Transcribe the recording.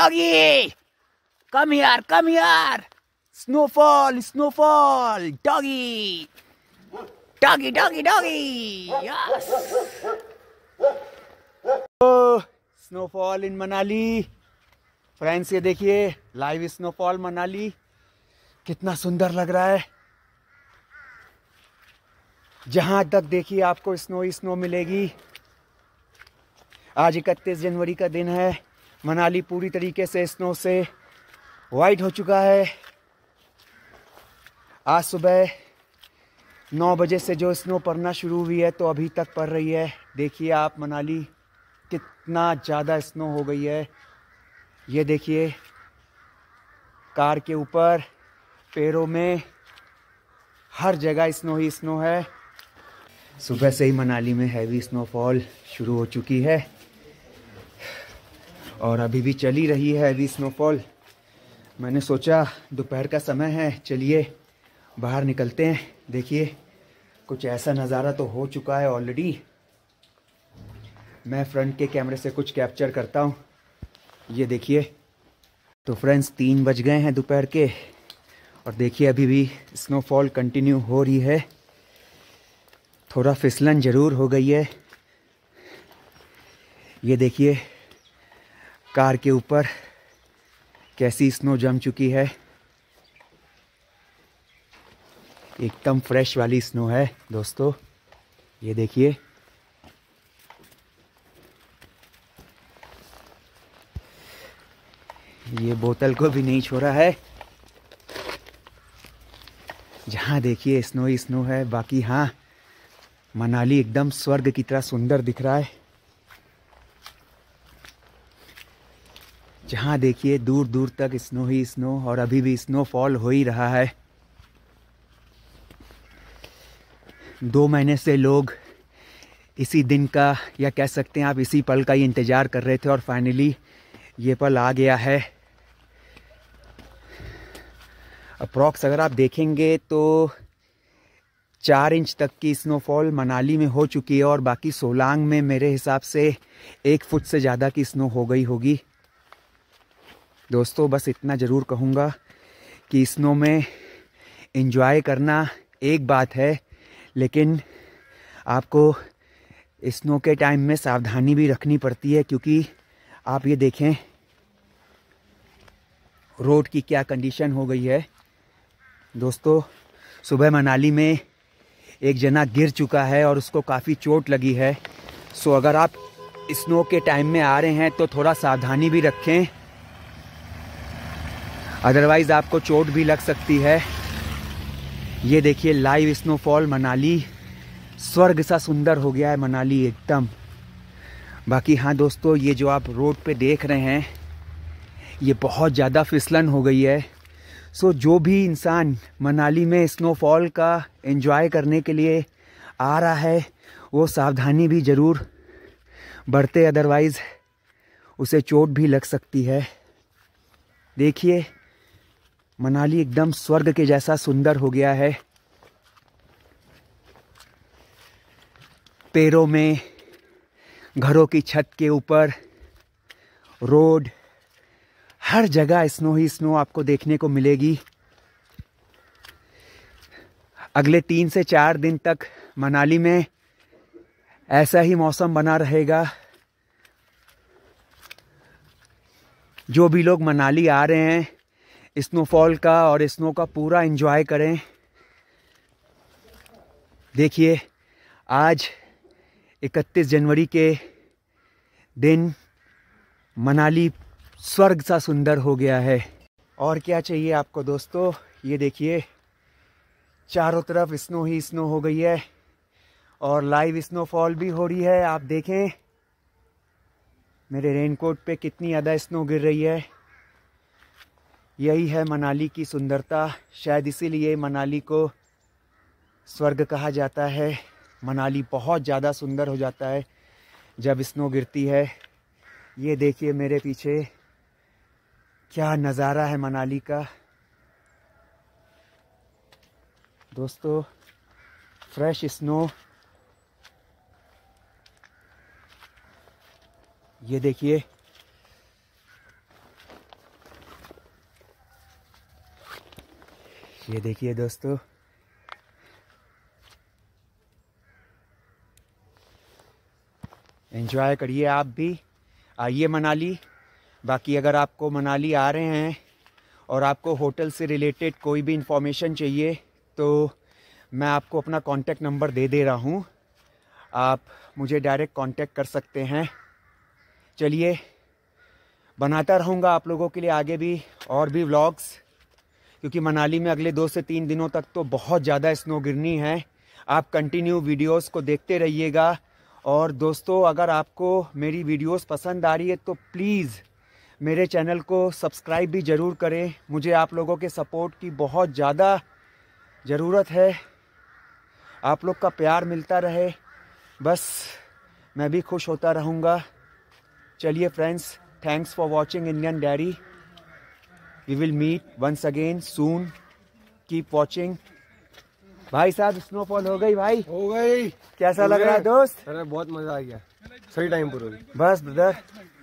Doggy! Come here, come here! Snowfall, snowfall! Doggy! Doggy, doggy, doggy! Yes! Oh, snowfall in Manali. Friends ये देखिए live snowfall Manali कितना सुंदर लग रहा है जहां तक देखिए आपको स्नो ही स्नो मिलेगी आज इकतीस जनवरी का दिन है मनाली पूरी तरीके से स्नो से वाइट हो चुका है आज सुबह नौ बजे से जो स्नो पड़ना शुरू हुई है तो अभी तक पड़ रही है देखिए आप मनाली कितना ज़्यादा स्नो हो गई है ये देखिए कार के ऊपर पैरों में हर जगह स्नो ही स्नो है सुबह से ही मनाली में हैवी स्नोफॉल शुरू हो चुकी है और अभी भी चली रही है अभी स्नोफॉल मैंने सोचा दोपहर का समय है चलिए बाहर निकलते हैं देखिए कुछ ऐसा नज़ारा तो हो चुका है ऑलरेडी मैं फ्रंट के कैमरे से कुछ कैप्चर करता हूँ ये देखिए तो फ्रेंड्स तीन बज गए हैं दोपहर के और देखिए अभी भी स्नोफॉल कंटिन्यू हो रही है थोड़ा फिसलन ज़रूर हो गई है ये देखिए कार के ऊपर कैसी स्नो जम चुकी है एकदम फ्रेश वाली स्नो है दोस्तों ये देखिए ये बोतल को भी नहीं छोड़ा है जहाँ देखिए स्नो ही स्नो है बाकी हाँ मनाली एकदम स्वर्ग की तरह सुंदर दिख रहा है जहाँ देखिए दूर दूर तक स्नो ही स्नो और अभी भी स्नोफॉल हो ही रहा है दो महीने से लोग इसी दिन का या कह सकते हैं आप इसी पल का ही इंतज़ार कर रहे थे और फाइनली ये पल आ गया है अप्रॉक्स अगर आप देखेंगे तो चार इंच तक की स्नोफॉल मनाली में हो चुकी है और बाकी सोलांग में मेरे हिसाब से एक फुट से ज़्यादा की स्नो हो गई होगी दोस्तों बस इतना ज़रूर कहूँगा कि स्नो में इन्जॉय करना एक बात है लेकिन आपको स्नो के टाइम में सावधानी भी रखनी पड़ती है क्योंकि आप ये देखें रोड की क्या कंडीशन हो गई है दोस्तों सुबह मनाली में एक जना गिर चुका है और उसको काफ़ी चोट लगी है सो अगर आप स्नो के टाइम में आ रहे हैं तो थोड़ा सावधानी भी रखें अदरवाइज़ आपको चोट भी लग सकती है ये देखिए लाइव स्नोफॉल मनाली स्वर्ग सा सुंदर हो गया है मनाली एकदम बाकी हाँ दोस्तों ये जो आप रोड पे देख रहे हैं ये बहुत ज़्यादा फिसलन हो गई है सो जो भी इंसान मनाली में स्नोफॉल का एंजॉय करने के लिए आ रहा है वो सावधानी भी ज़रूर बरते अदरवाइज़ उसे चोट भी लग सकती है देखिए मनाली एकदम स्वर्ग के जैसा सुंदर हो गया है पेड़ों में घरों की छत के ऊपर रोड हर जगह स्नो ही स्नो आपको देखने को मिलेगी अगले तीन से चार दिन तक मनाली में ऐसा ही मौसम बना रहेगा जो भी लोग मनाली आ रहे हैं स्नोफॉल का और स्नो का पूरा इन्जॉय करें देखिए आज 31 जनवरी के दिन मनाली स्वर्ग सा सुंदर हो गया है और क्या चाहिए आपको दोस्तों ये देखिए चारों तरफ स्नो ही स्नो हो गई है और लाइव स्नोफॉल भी हो रही है आप देखें मेरे रेनकोट पे कितनी ज़्यादा स्नो गिर रही है यही है मनाली की सुंदरता शायद इसीलिए मनाली को स्वर्ग कहा जाता है मनाली बहुत ज़्यादा सुंदर हो जाता है जब स्नो गिरती है ये देखिए मेरे पीछे क्या नज़ारा है मनाली का दोस्तों फ्रेश स्नो ये देखिए ये देखिए दोस्तों एंजॉय करिए आप भी आइए मनाली बाकी अगर आपको मनाली आ रहे हैं और आपको होटल से रिलेटेड कोई भी इन्फॉर्मेशन चाहिए तो मैं आपको अपना कांटेक्ट नंबर दे दे रहा हूँ आप मुझे डायरेक्ट कांटेक्ट कर सकते हैं चलिए बनाता रहूँगा आप लोगों के लिए आगे भी और भी व्लॉग्स क्योंकि मनाली में अगले दो से तीन दिनों तक तो बहुत ज़्यादा स्नो गिरनी है आप कंटिन्यू वीडियोस को देखते रहिएगा और दोस्तों अगर आपको मेरी वीडियोस पसंद आ रही है तो प्लीज़ मेरे चैनल को सब्सक्राइब भी ज़रूर करें मुझे आप लोगों के सपोर्ट की बहुत ज़्यादा ज़रूरत है आप लोग का प्यार मिलता रहे बस मैं भी खुश होता रहूँगा चलिए friends thanks for watching Indian diary we will meet once again soon keep watching भाई साहब स्नोफॉल हो गई भाई हो गई कैसा लग रहा है दोस्त अरे बहुत मजा आ गया सही टाइम पर हो गई बस ब्रदर